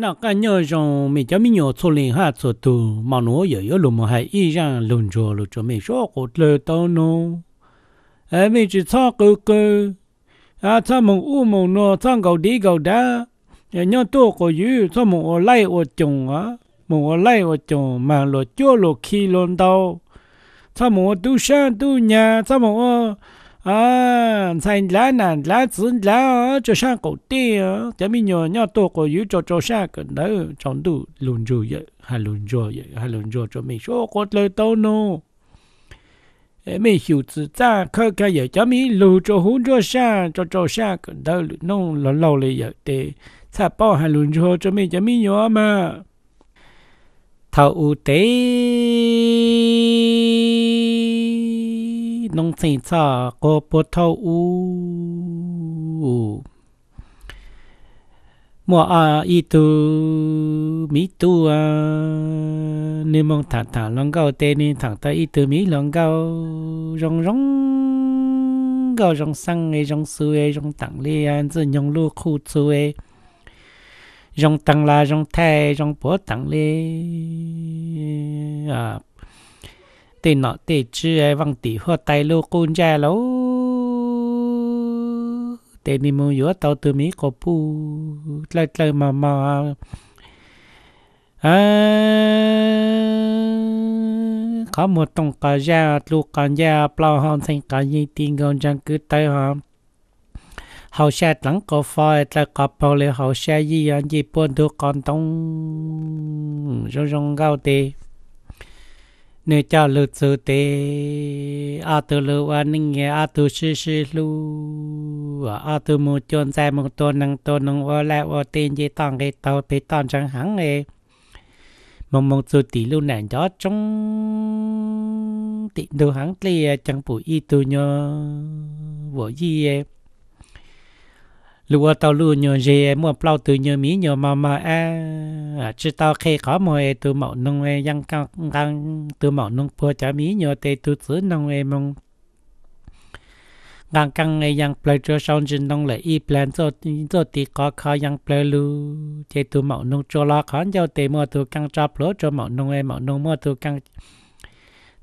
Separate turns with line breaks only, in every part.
那个鸟种每家每鸟处理下做土，马奴也有路么还依然轮着轮着没说过了到呢，还没去查狗狗，啊，他们乌毛呢，长高低高的，人家多个鱼，他们我来我种啊，我来我种，嘛了叫了去轮到，他们我都山都 nhà，他们我。à thành lá nà lá chín lá cho sang cổ tê cho mình nhờ nhau tổ cổ cho cho sang cái đó trong đủ lùn rồi vậy hà lùn rồi vậy hà lùn rồi cho mình số có lời tao nô mình hiểu từ ta khơ cái vậy cho mình lù cho hôn cho sang cho cho sang cái đó nông lâu lâu lấy vậy để thà bỏ hà lùn cho mình cho mình nhớ mà thầu tế nông sinh cho cô bố thâu u mùa à y tu mỹ tu à nếu mong thả thả lòng gạo tên nên thẳng ta y tu mi lòng gạo rong rong gạo rong sang ấy e, rong su ấy e, rong tặng li à, an dân nhung lu khu su ấy e. rong tăng la rong thay rong bố tặng li à thì nó để chứ ai văng tỉ hoa tay lô côn ra lô để ni mua yếu tàu từ mỹ có pu lại lại mà mà à có một tông cả gia lô cà gia, plau hòn thành cà gì tiền gần chẳng cứ tay hòn hậu xe lắng có phơi ta có bao lệ hậu xe gì anh gì buôn đồ còn tông rong rong gạo tê nếu cha lư tử tế a tu lư a ninh nghe a tu sư sư lu a tu mu chôn sai mu tu năng tu năng o la o tên gì tăng cái tàu bị tăng chẳng hẳn này mong mong sư tỷ lu nạn gió trong tịnh đồ hẳn lìa chẳng bụi y tu nhờ vô gì ấy lúa tàu lúa nhờ dê mua plau từ nhờ mí nhờ mà mà a à, chứ tao khi có mồi e từ mẫu nông e yang căng căng từ mẫu nông pua chả mí nhờ tê từ xứ nông e mong ngang căng e yang play cho song chân nông lệ y plan cho cho tí có khó yang play lu chế từ mẫu nông cho lo khó giao tê mua từ căng cho plo cho mẫu nông e mẫu nông mua từ căng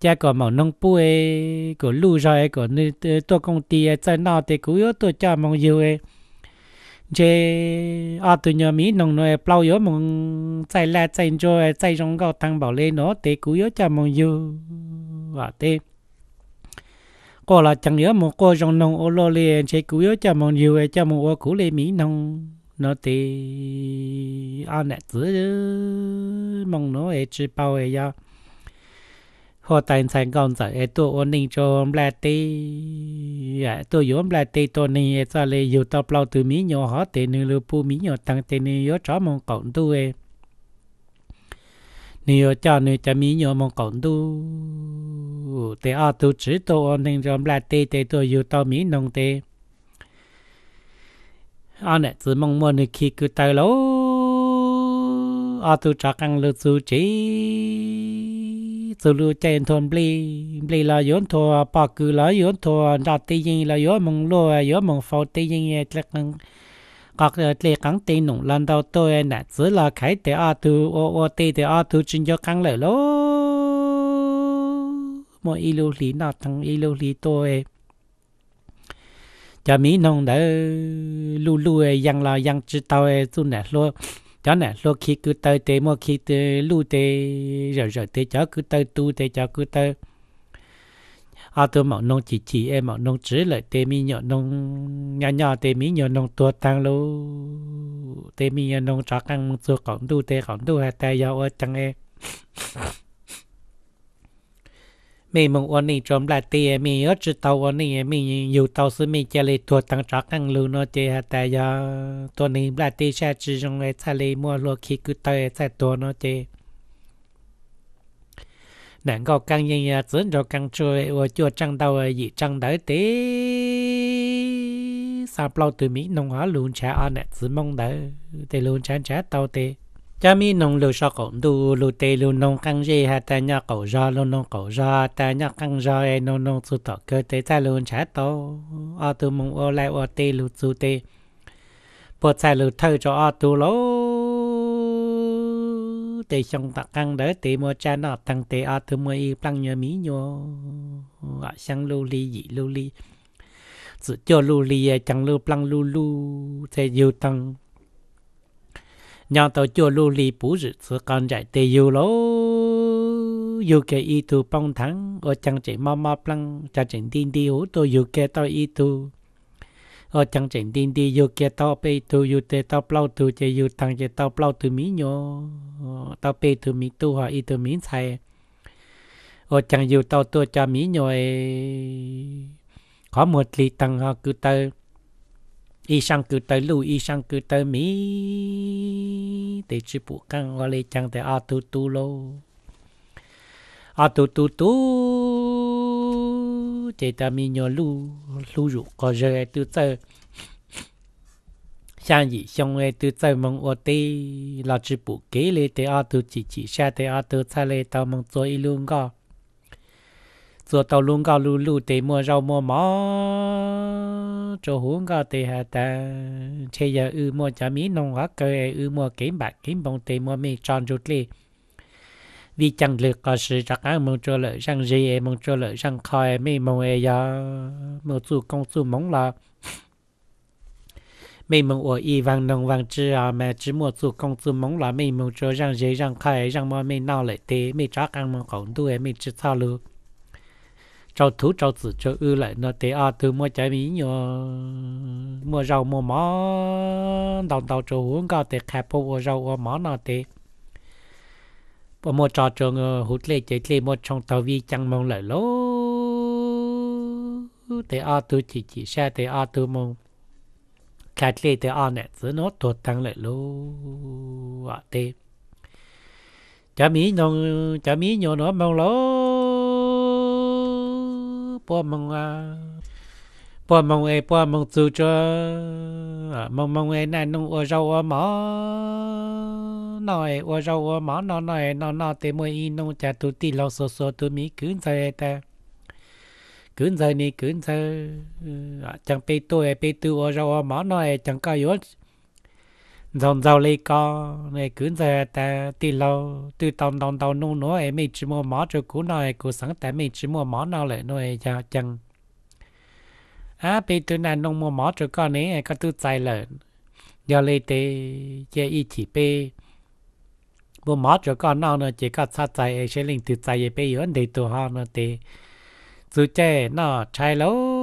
cha có mong nông bu ấy có lưu rồi có nơi tôi công ty ấy tại nào thì cứ yếu tôi cha mong yêu ấy chế ở từ nhà mỹ nông nơi bao yếu mong tại là tại rồi tại trong cái thằng bảo lên nó thì cứ yếu cha mong yêu và thế có là chẳng nhớ một cô trong nông ô lô liền chế cứ yếu cha mong yêu ấy cha mong ô cũ lên mỹ nông nó thì ăn nè chứ mong nó ấy chỉ bảo ấy ya họ tài sản công sở, e tu ôn định cho ông là tê à tu yếu ông là tê tu ninh e sao lê yếu tao plau từ mỹ nhỏ họ tê nữ lưu pu mỹ nhỏ tăng tê nữ yếu chó mong cộng tu e nữ yếu cho nữ cho mỹ nhỏ mong cộng tu tê ở tu chỉ tu ôn định cho ông là tê tê tu yếu tao mỹ nông tê anh ấy chỉ mong muốn nữ khi cứ tài lỗ ở tu chắc ăn lưu chú chỉ từ lưu chạy thôn bli bli là yến thua bà cứ là yến thua đạt tây yên là yến mong lô yến mong phao tây chắc rằng các lệ cắn tây nông lần đầu tôi nè chỉ là cái để ở tu ô ô tây để ở tu chuyên cho cắn lại lô mỗi ilu lý nào thằng ilu lý tôi cho mỹ nông đã lu lu chỉ tao tu nè luôn cho nên lúc khi cứ tới tế mà khi tới lưu tế rồi rồi tế cho cứ tới tu tế cho cứ tới à tôi mong nông chỉ chỉ em mong nông chỉ lại tế mi nhọ nông nhỏ nhỏ tế mi nhọ nông tua tăng lô tế mi nhọ nông trắc căng mông tua cổng tu tế cổng tu hai tay giao ở chẳng em mi mong ôn ni trộm là tì mi ớt chữ tàu ôn ni mi dù tàu sư mi chè lì tua tăng trọc ăn lưu nó chè hà tại do tua ni là tì xa chữ trong ấy xa lì mua lô khi cứ tới xa tua nó chè nàng có căng nhìn dưỡng rồi căng chơi ở chùa trăng đầu sao bao từ mỹ nông hóa luôn trả ăn nè chỉ mong đỡ để luôn trả trả tàu E cha mi nông lưu sao cổ đu lưu tê lưu nông căng gì hà ta nhà cổ do lưu nông cổ do ta nhà căng do e nông nông su tỏ cơ tế ta lưu trả tố o tu mong o lại o tê lưu su tê bộ tài lưu thơ cho o tu lô tê xong tạc căng đỡ tê mua cha nọ tăng tê o tu mua y plăng nhớ mỹ nhô ạ sang lưu ly dị lưu ly chỉ cho lưu ly e, chẳng lưu plăng lưu lưu thế yêu tăng nhà tàu chùa lưu lì bù rự sự con dạy tê yêu lô yêu kê y tu bông thắng ở chẳng chạy mò mò plăng chẳng chạy tin đi hú tôi yêu kê tao y tu ở chẳng chạy tin đi yêu kê tao bê tu yêu tê tao plau tu chê yêu thằng chê tao plau tu mỹ nhô tao bê tu mỹ tu hòa y tu mỹ sai ở chẳng yêu tao tu cho mỹ nhô khó một lì tăng họ cứ tao y sang cứ tới lu y sang cứ tới mi. để chỉ bộ căn qua lấy chẳng để a tu tu lo, a tu tu tu để ta mi nhớ lu lu rụ có giờ tu tơ sang gì xong ấy tu tơ mong ô tê là chỉ bộ kế lấy để a tu chỉ chỉ xa để a tu xa lấy tao mong 做一路个。做到龙高路路得莫绕莫毛，做红高得下的，切呀乌莫加米弄啊个乌莫金白金棒得莫米 trang rút li. Vì chẳng lực có sự chắc ăn mong cho lợi răng gì em mong cho lợi răng khó em mê mong e ya, mong chú công chú mong là. Mê mong ổ y vang nông vang chứ à mà chỉ mong chú công chú mong là mê mong cho răng gì răng khó em răng mê nào lại tế mê chắc ăn mong khổng tu em mê chứ thao lưu trâu thú trâu tử cho ư lại nó tế à từ mua trái mí nhỏ mua rau mua mó đồng tàu trâu uống cao tế khai phố mua rau mua mó nó tế bộ mua trò trường hút lê chế lê mua trong tàu vi chăng mong lại lô tế à từ chỉ chỉ xe tế à từ mong khai lê tế à nè giữ nó tuột tăng lại lô à tế chả mí nhỏ chả mí nhỏ nó mong lô bố mong à bố mong ai bố mong chú cho mong mong ai nay nung ở rau ở mỏ nói ở rau ở mỏ nó nói nó nó thì mỗi in nông cha tu ti lo số số tu mi cứ thế ta cứ thế này cứ thế chẳng bị ai bị tôi ở rau ở mỏ nói chẳng có yếu dòng dầu lấy co này cứ giờ ta tì lâu từ tòng tòng tòng nu nô em mình chỉ mua mỏ cho cú này cú sẵn tại mình chỉ mua mỏ nào lại nuôi cho chăng à bây từ nãy nông mua mỏ cho con này có tư tài lợn giờ lấy tê chơi ít chỉ bê mua mỏ cho con nào nữa chỉ có sát tài sẽ lên từ tài về bây giờ để tụ họ nữa tê dù chơi nó chạy lâu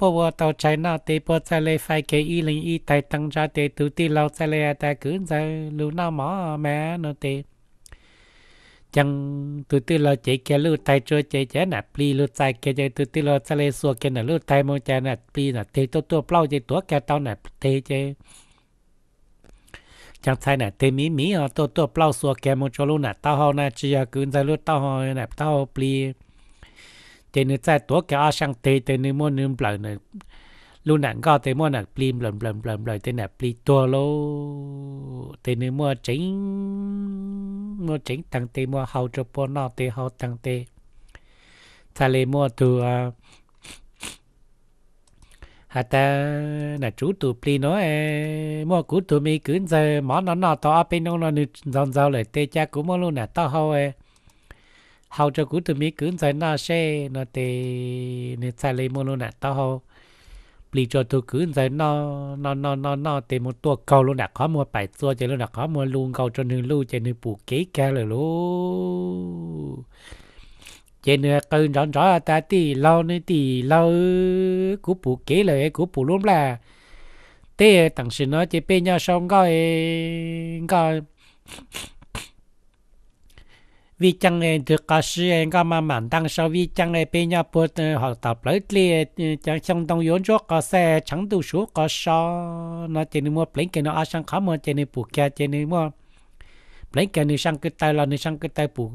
bộ vợ tàu chạy nọ tế bộ chạy lê phải kế y linh y tài tăng ra tế tù tì lâu chạy lê ta cứ giờ lũ nào mỏ mẹ nó tế chẳng tù tì lâu chạy kia lưu tài cho chạy chạy nạt bì lưu tài kia chạy tù tì lâu chạy lê xua kia nạt lưu tài mong chạy nạt bì nạt tế tù tù bao chạy tù kia tao nạt tế chạy chẳng sai nè tê mí mí ở ờ tổ tổ plau xua kèm một chỗ luôn nè tao hò nè chỉ ờ cứ giờ luôn tao hò nè tao pli thì nó tại tổ cái ao sang tê tê nó muốn nó bờ nó luôn nặng có tê muốn là plim lầm lầm lầm lầm tê là tua lô tê nó mua chính mua chính thằng tê mua hậu cho bò nó tê hậu thằng tê ta lấy mua từ hà ta là chú tụ pli nó e. mua cú tụ mi cứ giờ món nó nó to bên nó nó dòng dao lại tê cha cũng mua luôn là to hậu ấy e hầu cho cú từ mỹ cứ giải na xe nó tê nè xài lấy mô nè tao hầu lì cho tôi cứ tại nó nó nó nó nó tê một tua cầu luôn đã có mua bài xua chạy luôn đã có mua luôn cầu cho nương lưu chạy nương bù kế ca rồi luôn chạy nửa à cơ rõ rõ ta tì lâu nữa tì lâu cụ bù kế lời cụ bù luôn là tê à, tặng sự nó chạy bên nhau xong coi coi vì chẳng này được cả sư em các mà mạn tăng sau vì chẳng này bên nhà bố học tập lấy lì ờ, chẳng trong đông yến cho cả xe chẳng đủ số cả sao nó chỉ nên mua lấy cái nó ăn sang khám mà chỉ nên bù kia chỉ nên mua lấy cái nên sang cái tay là nên sang cái tay bù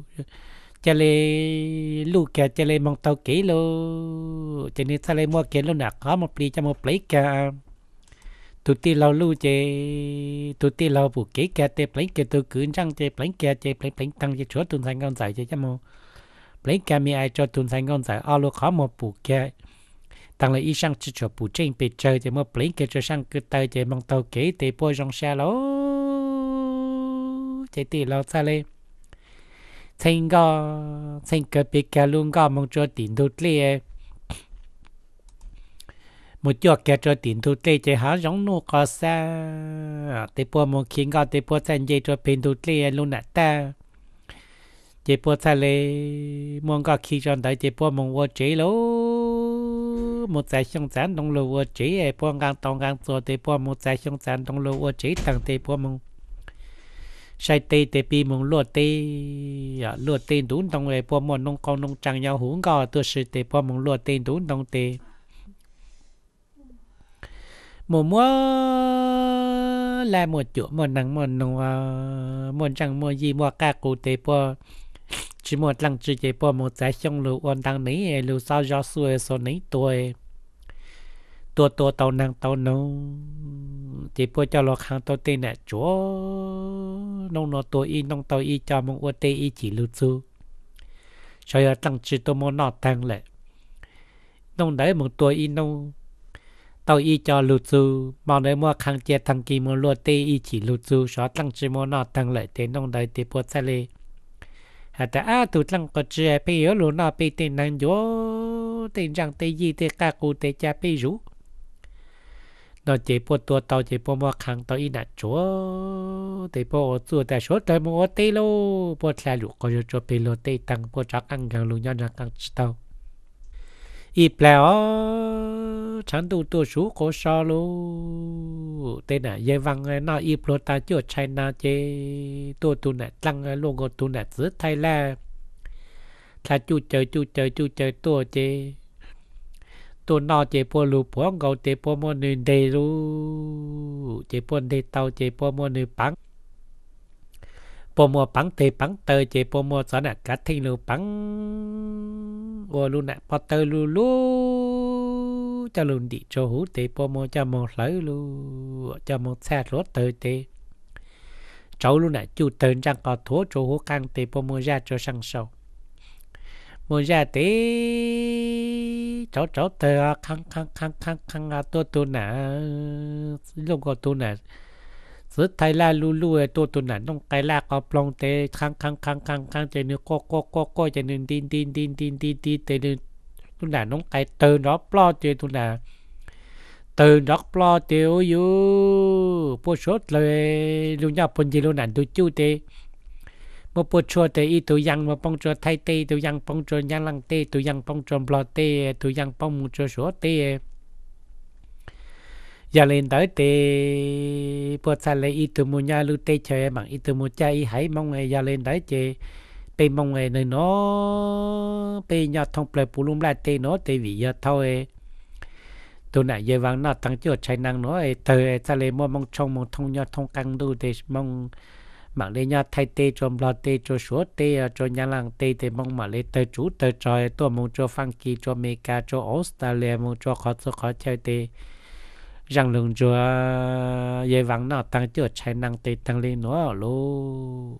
chỉ lấy lu kia chỉ lấy mong tàu kỹ lô chỉ nên thay lấy mua kia lô nè có một lì cho một lấy kia tụt ti lâu lưu chế tụt ti lâu bù kế kia tê plánh kia tụ cứ răng chế plánh kia chế plánh plánh tăng chế chúa tuần thành con giải chế chăm mô plánh kia mi ai cho tuần thành con giải ao lô khó một bù kia tăng là y sang chỉ cho bù trên bị chơi chế mô plánh kia cho sang cứ tay chế mong tàu kế tê bôi rong xe lô chế ti lâu sa lên thành go thành cơ bị kia luôn go mong cho tiền đột liệt một chỗ kia cho tiền thu tê chế há giống nô có sa tế bùa một khiến gà tế bùa chân dây cho tiền thu tê luôn nè ta chế bùa xa lê muốn gà khi chọn đại chế bùa mong vô chế lô một giải xong sản đông lô vô chế ai bùa ngang tông ngang cho tế bùa một giải xong sản đông lô vô chế thằng tế bùa mong sai tê tê pi mong lô tê dạ, lô tê đúng đồng ai bùa mong nông con nông trăng nhau hướng gà tôi sư tế bùa mong lô tê đúng đồng tê mùa mùa là mùa chủ mùa nắng mùa nung ờ, mùa trăng mùa gì mùa ca cụ tế bò chỉ một lần chỉ tế bò một trái xong lưu ôn tăng nấy lưu sao gió xuôi số nấy tuổi tua tua tàu năng tàu nung chỉ bò cho lo khang tàu tê nè chỗ nông nó tua y nông tàu y cho mong ô tê y chỉ lưu chú cho giờ tăng chỉ tôi muốn nọ tăng lệ nông đấy một tua y nông tôi y cho lụt dư mà nếu mua khang chia thằng kỳ mua lụa tê y chỉ lụt dư xóa tăng chỉ mua nó thằng lại tên nông đời tế bố xa lê hà ta á tụ tăng có chìa bê yếu lụa nọ bê tên năng dỗ tình rằng tê y tê ca cụ tê cha bê rú nó chế bố tùa tao chế bố mua khang tao y nạ chúa tê bố ô chúa ta số tê mua tê lô bố xa lụ có cho bê lô tê tăng bố chắc ăn gần lụ nhỏ nhỏ càng tao ít lẹo chẳng tu tu sú cổ so lu tên là dây văng nó ít lô ta chưa chạy na chê tu tu nè tăng luôn ngô tu nè giữ thay la ta chú chơi chú chơi chú chơi tu chê tu nó chê po lu po ngô chê po mo nền đề lu chê po đề tàu chê po mo nền bắn bố mùa bắn tê bắn tơ chế bố mùa gió nạ cá thi lưu bắn ô lưu nạ bó tơ lưu lưu cho lưu đi cho hú tê bố mùa cho mùa lỡ lưu cho mùa xa rốt tơ tê cháu lưu nạ chú tơn chẳng có thố cho hú căng tê bố mùa ra cho sang sâu mùa ra tê cháu cháu tơ khăng khăng khăng khăng à tôi tôi nạ lúc có tôi nạ giữa thái la lu lu ấy tôi tôi nản trong la có plong tê khăng khăng khăng khăng khăng tê nữa co co co co tê nữa tin tin tin tin tin tin tê nữa tôi nản trong cái từ nó plo tê tôi nản từ đó plo tê ôi yu sốt lời lu nhau pon gì lu nản tôi chú tê mà po chua tê y tôi yang mà pong chua thay tê tôi yang pong chua yang lăng tê tôi yang pong chua plo tê tôi yang pong chua sốt tê giờ dạ lên tới thì bữa xa lấy ít từ mua nhà lưu tê chơi bằng ít từ mua cha y hãy mong ngày giờ dạ lên tới chị bên mong ngày nơi nó bên nhà thông plei bù lum lại tê nó tê vì giờ dạ thôi tôi nãy giờ vắng nó tăng chưa chạy năng nó từ xa lấy mua mong trong mong thông nhà thông căng đu để mong mà lấy nhà thay tê cho lo tê cho số tê à, cho nhà làng tê thì mong mà lấy tới chú tới trời tôi mong cho phăng kỳ cho mê ca cho australia mong cho khó cho khó chơi tê rằng lượng chúa dây vắng nó tăng chưa chạy năng tê tăng lên nó lô